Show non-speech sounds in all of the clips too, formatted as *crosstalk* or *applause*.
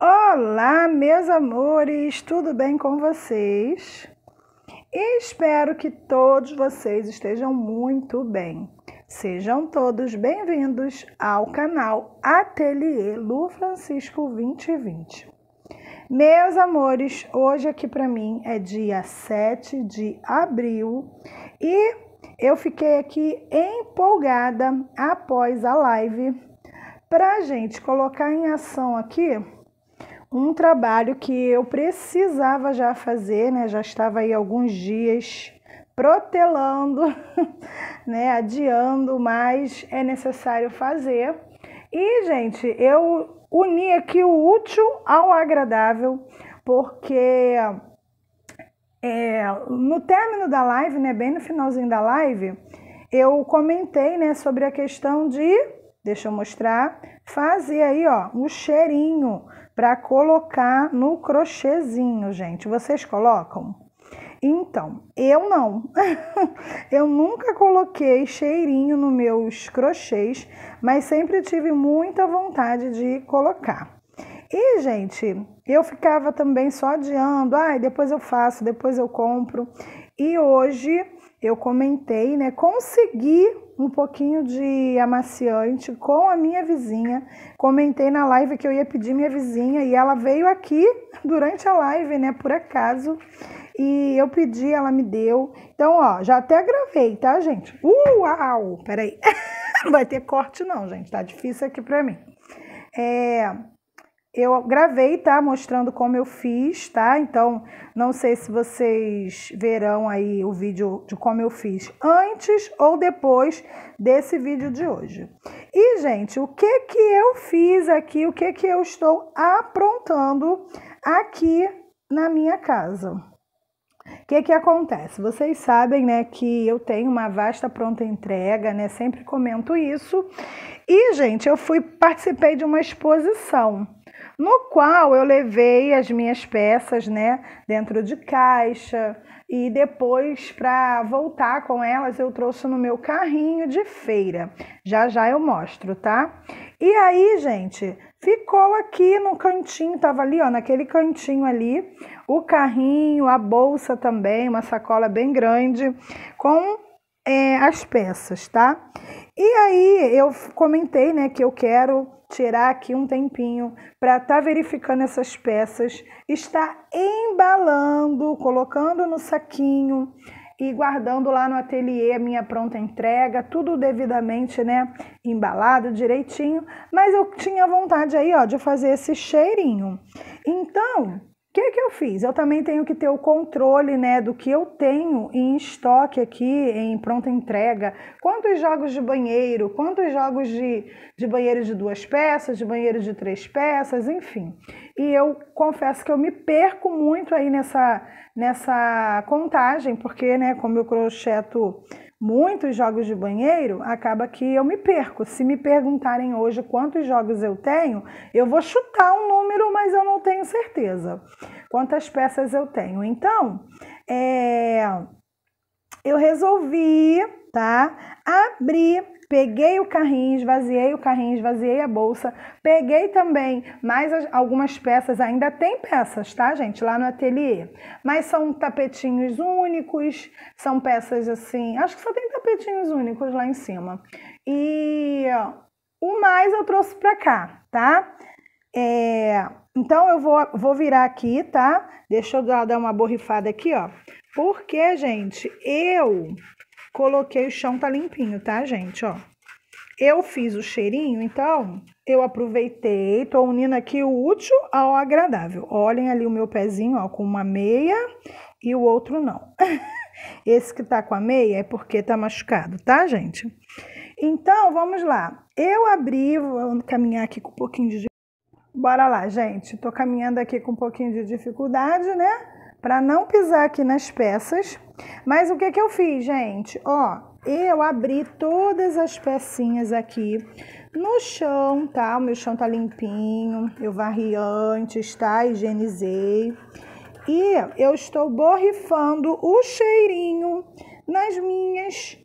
Olá, meus amores, tudo bem com vocês? Espero que todos vocês estejam muito bem. Sejam todos bem-vindos ao canal Ateliê Lu Francisco 2020. Meus amores, hoje aqui para mim é dia 7 de abril e eu fiquei aqui empolgada após a live para gente colocar em ação aqui um trabalho que eu precisava já fazer, né? Já estava aí alguns dias protelando, *laughs* né, adiando, mas é necessário fazer. E, gente, eu uni aqui o útil ao agradável, porque é, no término da live, né, bem no finalzinho da live, eu comentei, né, sobre a questão de, deixa eu mostrar, fazer aí, ó, um cheirinho para colocar no crochêzinho, gente. Vocês colocam? Então, eu não. *laughs* eu nunca coloquei cheirinho nos meus crochês, mas sempre tive muita vontade de colocar. E, gente, eu ficava também só adiando, ai, ah, depois eu faço, depois eu compro. E hoje eu comentei, né, consegui um pouquinho de amaciante com a minha vizinha. Comentei na live que eu ia pedir minha vizinha e ela veio aqui *laughs* durante a live, né, por acaso. E eu pedi, ela me deu. Então, ó, já até gravei, tá, gente? Uh, uau! Peraí. *laughs* não vai ter corte, não, gente. Tá difícil aqui pra mim. É, eu gravei, tá? Mostrando como eu fiz, tá? Então, não sei se vocês verão aí o vídeo de como eu fiz antes ou depois desse vídeo de hoje. E, gente, o que que eu fiz aqui? O que que eu estou aprontando aqui na minha casa? O que, que acontece? Vocês sabem né, que eu tenho uma vasta pronta entrega, né? Sempre comento isso. E, gente, eu fui participei de uma exposição no qual eu levei as minhas peças, né, dentro de caixa e depois para voltar com elas eu trouxe no meu carrinho de feira. Já já eu mostro, tá? E aí, gente, ficou aqui no cantinho, tava ali, ó, naquele cantinho ali, o carrinho, a bolsa também, uma sacola bem grande com é, as peças, tá? E aí eu comentei, né, que eu quero tirar aqui um tempinho para estar tá verificando essas peças, estar embalando, colocando no saquinho e guardando lá no ateliê a minha pronta entrega, tudo devidamente, né, embalado direitinho, mas eu tinha vontade aí, ó, de fazer esse cheirinho. Então, que, que eu fiz? Eu também tenho que ter o controle né, do que eu tenho em estoque aqui, em pronta entrega. Quantos jogos de banheiro, quantos jogos de, de banheiro de duas peças, de banheiro de três peças, enfim. E eu confesso que eu me perco muito aí nessa, nessa contagem, porque né, como eu crocheto muitos jogos de banheiro, acaba que eu me perco. Se me perguntarem hoje quantos jogos eu tenho, eu vou chutar um número, mas eu não tenho certeza quantas peças eu tenho. Então, é, eu resolvi, tá, abrir peguei o carrinho, esvaziei o carrinho, esvaziei a bolsa, peguei também mais algumas peças, ainda tem peças, tá, gente, lá no ateliê, mas são tapetinhos únicos, são peças assim, acho que só tem tapetinhos únicos lá em cima. E o mais eu trouxe pra cá, tá? É, então eu vou, vou virar aqui, tá? Deixa eu dar uma borrifada aqui, ó. Porque, gente, eu Coloquei o chão, tá limpinho, tá, gente? Ó. Eu fiz o cheirinho, então eu aproveitei, tô unindo aqui o útil ao agradável. Olhem ali o meu pezinho, ó, com uma meia e o outro não. *laughs* Esse que tá com a meia é porque tá machucado, tá, gente? Então, vamos lá. Eu abri, vou caminhar aqui com um pouquinho de Bora lá, gente. Tô caminhando aqui com um pouquinho de dificuldade, né? para não pisar aqui nas peças. Mas o que que eu fiz, gente? Ó, eu abri todas as pecinhas aqui no chão, tá? O meu chão tá limpinho, eu varri antes, tá? Higienizei. E eu estou borrifando o cheirinho nas minhas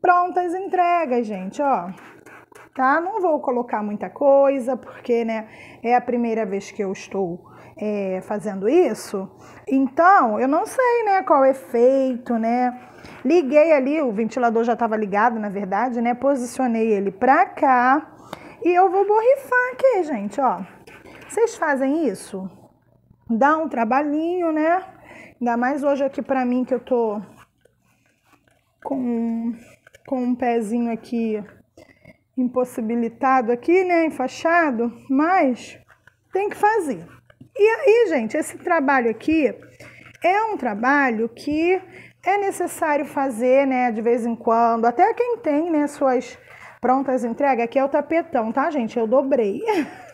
prontas entregas, gente, ó tá? Não vou colocar muita coisa, porque, né, é a primeira vez que eu estou é, fazendo isso. Então, eu não sei, né, qual é o efeito, né? Liguei ali, o ventilador já estava ligado, na verdade, né? Posicionei ele para cá e eu vou borrifar aqui, gente, ó. Vocês fazem isso? Dá um trabalhinho, né? Ainda mais hoje aqui para mim que eu tô com, com um pezinho aqui impossibilitado aqui, né, enfaixado, mas tem que fazer. E aí, gente, esse trabalho aqui é um trabalho que é necessário fazer, né, de vez em quando, até quem tem, né, suas prontas entregas, aqui é o tapetão, tá, gente? Eu dobrei,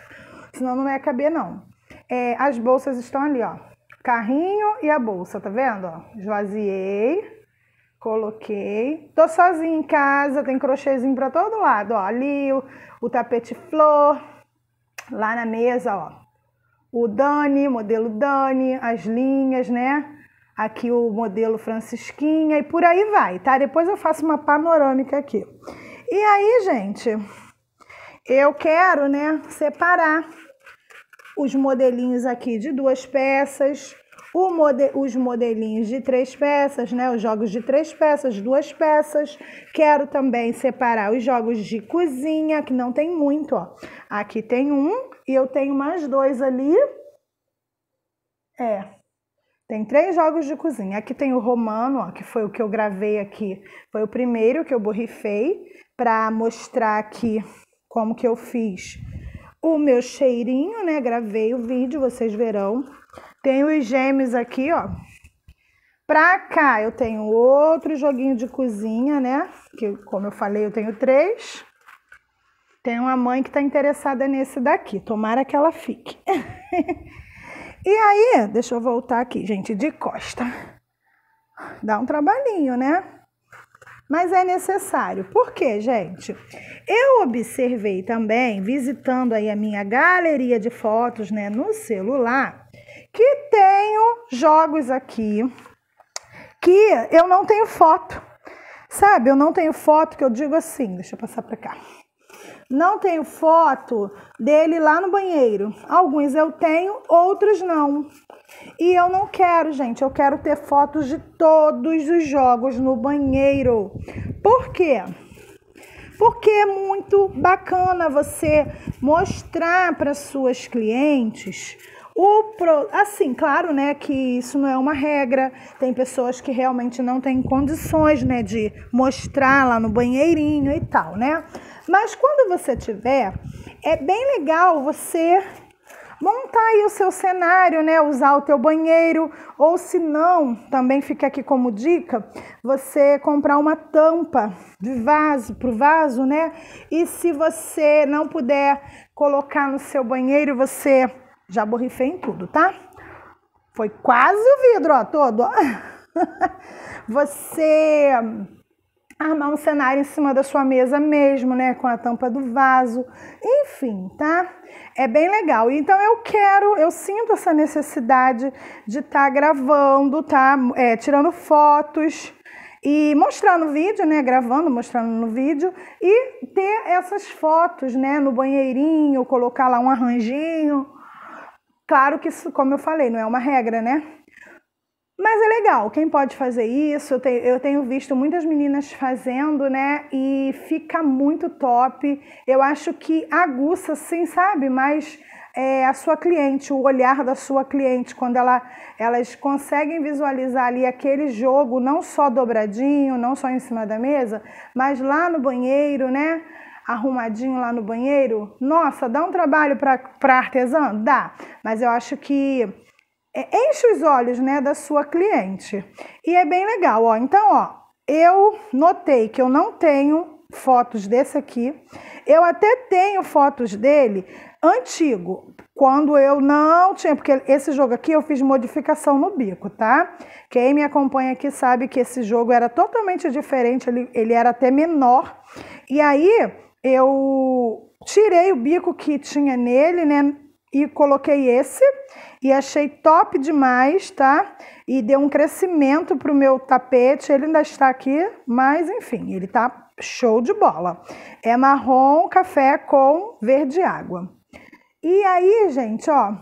*laughs* senão não vai caber, não. É, as bolsas estão ali, ó, carrinho e a bolsa, tá vendo? Ó, esvaziei, coloquei. Tô sozinha em casa, tem crochêzinho pra todo lado, ó, ali o, o tapete flor, lá na mesa, ó, o Dani, modelo Dani, as linhas, né? Aqui o modelo Francisquinha e por aí vai, tá? Depois eu faço uma panorâmica aqui. E aí, gente, eu quero, né, separar os modelinhos aqui de duas peças, mode, os modelinhos de três peças, né? Os jogos de três peças, duas peças. Quero também separar os jogos de cozinha, que não tem muito, ó. Aqui tem um, e eu tenho mais dois ali. É. Tem três jogos de cozinha. Aqui tem o romano, ó, que foi o que eu gravei aqui. Foi o primeiro que eu borrifei para mostrar aqui como que eu fiz o meu cheirinho, né? Gravei o vídeo, vocês verão. Tem os gêmeos aqui, ó. Pra cá eu tenho outro joguinho de cozinha, né? Que, como eu falei, eu tenho três. Tem uma mãe que está interessada nesse daqui, tomara que ela fique. *laughs* e aí, deixa eu voltar aqui, gente, de costa. Dá um trabalhinho, né? Mas é necessário. Por quê, gente? Eu observei também, visitando aí a minha galeria de fotos, né, no celular, que tenho jogos aqui que eu não tenho foto. Sabe, eu não tenho foto que eu digo assim, deixa eu passar para cá. Não tenho foto dele lá no banheiro. Alguns eu tenho, outros não. E eu não quero, gente. Eu quero ter fotos de todos os jogos no banheiro. Por quê? Porque é muito bacana você mostrar para suas clientes o pro, assim, claro, né, que isso não é uma regra. Tem pessoas que realmente não têm condições, né, de mostrar lá no banheirinho e tal, né? Mas quando você tiver, é bem legal você montar aí o seu cenário, né? Usar o teu banheiro, ou se não, também fica aqui como dica, você comprar uma tampa de vaso para o vaso, né? E se você não puder colocar no seu banheiro, você já borrifei em tudo, tá? Foi quase o vidro, ó, todo. *laughs* você armar um cenário em cima da sua mesa mesmo, né? Com a tampa do vaso, enfim, tá? É bem legal. Então eu quero, eu sinto essa necessidade de estar tá gravando, tá? É, tirando fotos e mostrando vídeo, né? Gravando, mostrando no vídeo e ter essas fotos, né? No banheirinho, colocar lá um arranjinho. Claro que isso, como eu falei, não é uma regra, né? Mas é legal, quem pode fazer isso, eu tenho, eu tenho, visto muitas meninas fazendo, né? E fica muito top. Eu acho que aguça, sim, sabe? Mas é, a sua cliente, o olhar da sua cliente, quando ela, elas conseguem visualizar ali aquele jogo, não só dobradinho, não só em cima da mesa, mas lá no banheiro, né? Arrumadinho lá no banheiro. Nossa, dá um trabalho para artesã? Dá. Mas eu acho que é, enche os olhos né, da sua cliente. E é bem legal, ó. Então, ó, eu notei que eu não tenho fotos desse aqui. Eu até tenho fotos dele antigo, quando eu não tinha, porque esse jogo aqui eu fiz modificação no bico, tá? Quem me acompanha aqui sabe que esse jogo era totalmente diferente, ele, ele era até menor. E aí eu tirei o bico que tinha nele, né? e coloquei esse e achei top demais, tá? E deu um crescimento pro meu tapete, ele ainda está aqui, mas enfim, ele tá show de bola. É marrom café com verde água. E aí, gente, ó,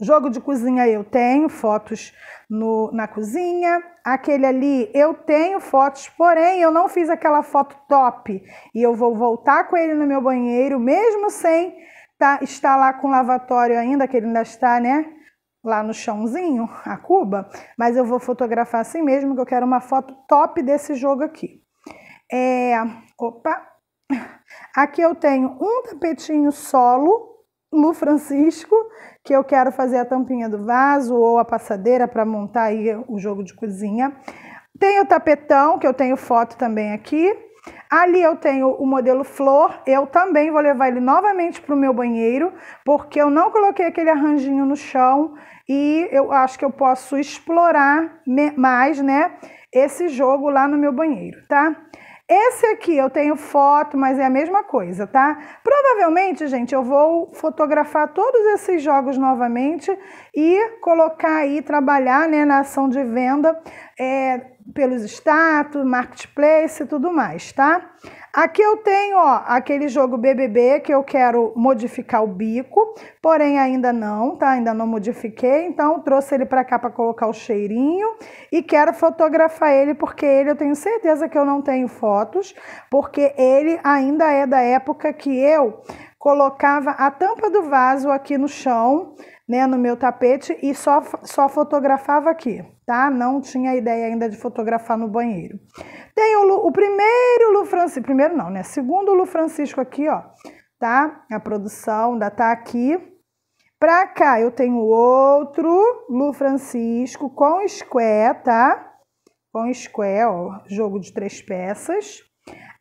jogo de cozinha eu tenho, fotos no, na cozinha, aquele ali eu tenho fotos, porém eu não fiz aquela foto top e eu vou voltar com ele no meu banheiro, mesmo sem tá, está lá com lavatório ainda, que ele ainda está, né? Lá no chãozinho, a Cuba, mas eu vou fotografar assim mesmo, que eu quero uma foto top desse jogo aqui. É, opa! Aqui eu tenho um tapetinho solo Lu Francisco, que eu quero fazer a tampinha do vaso ou a passadeira para montar aí o jogo de cozinha. Tem o tapetão, que eu tenho foto também aqui. Ali eu tenho o modelo flor, eu também vou levar ele novamente para o meu banheiro, porque eu não coloquei aquele arranjinho no chão e eu acho que eu posso explorar mais, né, esse jogo lá no meu banheiro, tá? Esse aqui eu tenho foto, mas é a mesma coisa, tá? Provavelmente, gente, eu vou fotografar todos esses jogos novamente e colocar aí, trabalhar né, na ação de venda é, pelos status, marketplace e tudo mais, tá? Aqui eu tenho, ó, aquele jogo BBB que eu quero modificar o bico, porém ainda não, tá? Ainda não modifiquei, então trouxe ele para cá para colocar o cheirinho e quero fotografar ele porque ele eu tenho certeza que eu não tenho fotos, porque ele ainda é da época que eu colocava a tampa do vaso aqui no chão, né, no meu tapete e só, só fotografava aqui, tá? Não tinha ideia ainda de fotografar no banheiro. Tem o, Lu, o primeiro Lu Francisco, primeiro não, né? Segundo Lu Francisco aqui, ó, tá? A produção ainda tá aqui. Pra cá eu tenho outro Lu Francisco com square, tá? Com square, ó, jogo de três peças.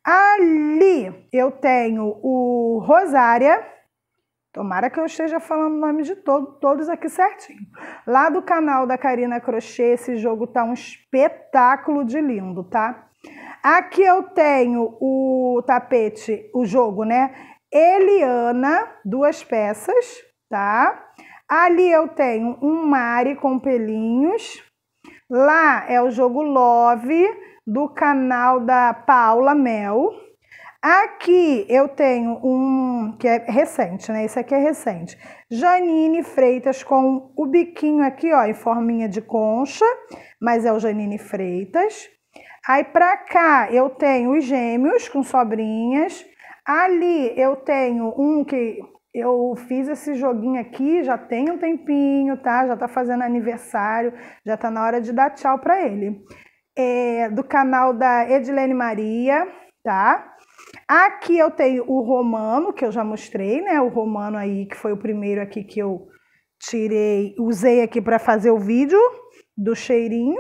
Ali eu tenho o Rosária, tomara que eu esteja falando o nome de todo, todos aqui certinho. Lá do canal da Karina Crochê, esse jogo tá um espetáculo de lindo, tá? Aqui eu tenho o tapete, o jogo, né? Eliana, duas peças, tá? Ali eu tenho um mare com pelinhos. Lá é o jogo Love do canal da Paula Mel. Aqui eu tenho um que é recente, né? Esse aqui é recente. Janine Freitas com o biquinho aqui, ó, em forminha de concha, mas é o Janine Freitas. Aí pra cá eu tenho os gêmeos com sobrinhas. Ali eu tenho um que eu fiz esse joguinho aqui, já tem um tempinho, tá? Já tá fazendo aniversário, já tá na hora de dar tchau para ele é, do canal da Edilene Maria, tá? Aqui eu tenho o romano, que eu já mostrei, né? O romano aí, que foi o primeiro aqui que eu tirei, usei aqui para fazer o vídeo do cheirinho.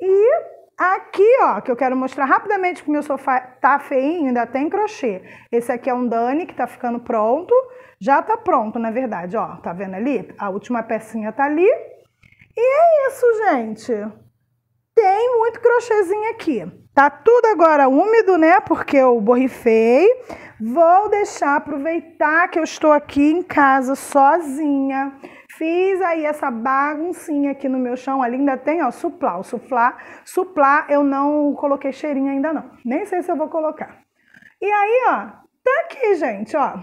E aqui, ó, que eu quero mostrar rapidamente que meu sofá tá feinho, ainda tem crochê. Esse aqui é um Dani que tá ficando pronto. Já tá pronto, na verdade, ó. Tá vendo ali? A última pecinha tá ali. E é isso, gente. Tem muito crochêzinho aqui. Tá tudo agora úmido, né? Porque eu borrifei. Vou deixar aproveitar que eu estou aqui em casa sozinha. Fiz aí essa baguncinha aqui no meu chão, ali ainda tem, ó, suplá, o suplá, suplá eu não coloquei cheirinho ainda não, nem sei se eu vou colocar. E aí, ó, tá aqui, gente, ó,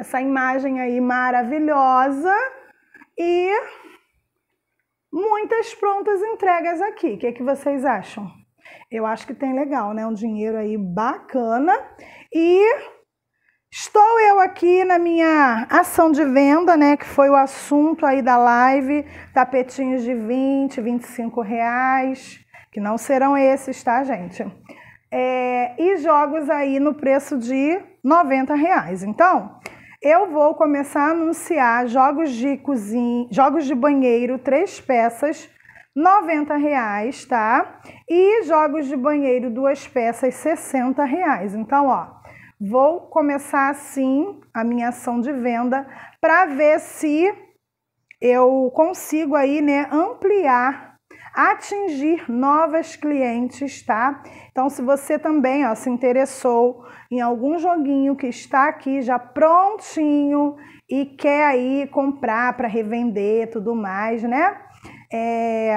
essa imagem aí maravilhosa e muitas prontas entregas aqui. O que, é que vocês acham? Eu acho que tem legal, né? Um dinheiro aí bacana. E estou eu aqui na minha ação de venda, né? Que foi o assunto aí da live. Tapetinhos de 20, 25 reais. Que não serão esses, tá, gente? É, e jogos aí no preço de 90 reais. Então, eu vou começar a anunciar jogos de cozinha, jogos de banheiro, três peças, 90 reais, tá? E jogos de banheiro, duas peças, 60 reais. Então, ó, vou começar assim a minha ação de venda para ver se eu consigo aí, né, ampliar atingir novas clientes, tá? Então, se você também ó, se interessou em algum joguinho que está aqui já prontinho e quer aí comprar para revender tudo mais, né? É,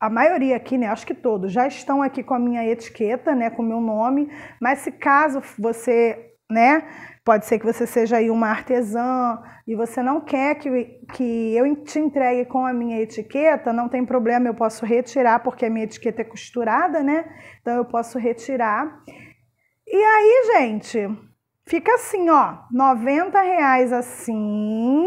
a maioria aqui, né? Acho que todos já estão aqui com a minha etiqueta, né? Com o meu nome. Mas se caso você né? Pode ser que você seja aí uma artesã e você não quer que, que eu te entregue com a minha etiqueta, não tem problema, eu posso retirar, porque a minha etiqueta é costurada, né? Então eu posso retirar. E aí, gente, fica assim, ó, 90 reais assim.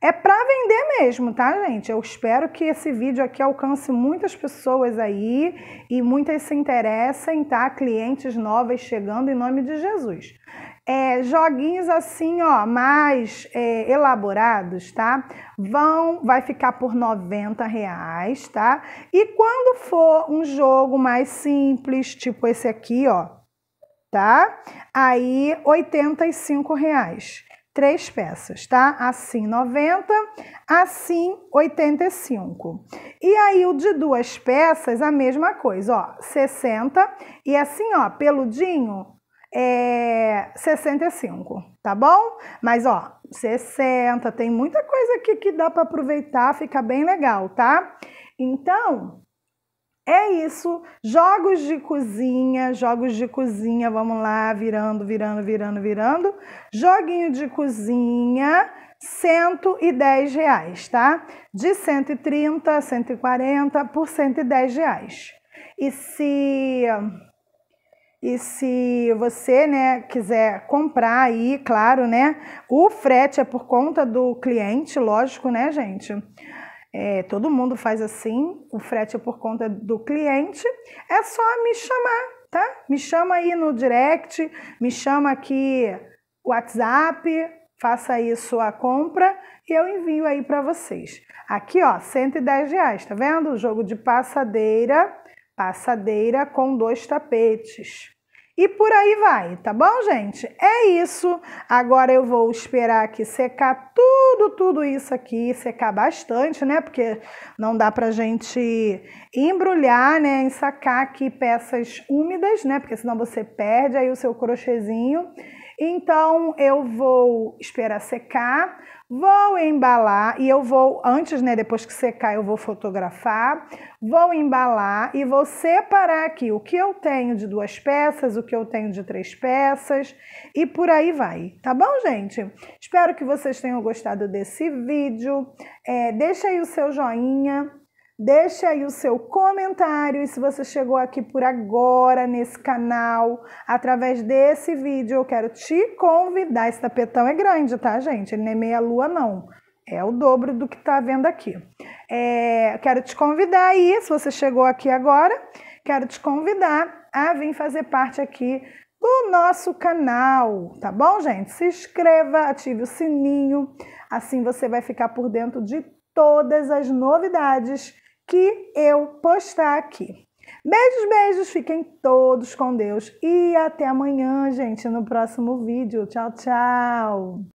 É para vender mesmo, tá, gente? Eu espero que esse vídeo aqui alcance muitas pessoas aí e muitas se interessem, tá? Clientes novas chegando em nome de Jesus é, joguinhos assim, ó, mais é, elaborados, tá? Vão, vai ficar por 90 reais, tá? E quando for um jogo mais simples, tipo esse aqui, ó, tá? Aí, 85 reais três peças, tá? Assim 90, assim 85. E aí o de duas peças, a mesma coisa, ó, 60. E assim, ó, peludinho, é, 65, tá bom? Mas ó, 60, tem muita coisa aqui que dá para aproveitar, fica bem legal, tá? Então, é isso. Jogos de cozinha, jogos de cozinha, vamos lá, virando, virando, virando, virando. Joguinho de cozinha, 110 reais, tá? De 130, 140 por 110 reais. E se e se você, né, quiser comprar aí, claro, né, o frete é por conta do cliente, lógico, né, gente? É, todo mundo faz assim, o frete é por conta do cliente. É só me chamar, tá? Me chama aí no direct, me chama aqui WhatsApp, faça aí sua compra e eu envio aí para vocês. Aqui, ó, 110 reais, tá vendo? O jogo de passadeira, passadeira com dois tapetes. E por aí vai, tá bom, gente? É isso. Agora eu vou esperar aqui secar tudo, tudo isso aqui, secar bastante, né? Porque não dá pra gente embrulhar, né? Ensacar aqui peças úmidas, né? Porque senão você perde aí o seu crochêzinho. Então eu vou esperar secar, vou embalar e eu vou antes, né, depois que secar, eu vou fotografar, vou embalar e vou separar aqui o que eu tenho de duas peças, o que eu tenho de três peças e por aí vai, tá bom, gente? Espero que vocês tenham gostado desse vídeo. É, deixa aí o seu joinha, Deixe aí o seu comentário e se você chegou aqui por agora nesse canal, através desse vídeo, eu quero te convidar. Esse tapetão é grande, tá, gente? Ele não é meia lua, não. É o dobro do que está vendo aqui. É, quero te convidar aí, se você chegou aqui agora, quero te convidar a vir fazer parte aqui do nosso canal, tá bom, gente? Se inscreva, ative o sininho, assim você vai ficar por dentro de todas as novidades que eu postar aqui. Beijos, beijos, fiquem todos com Deus e até amanhã, gente, no próximo vídeo. Tchau, tchau!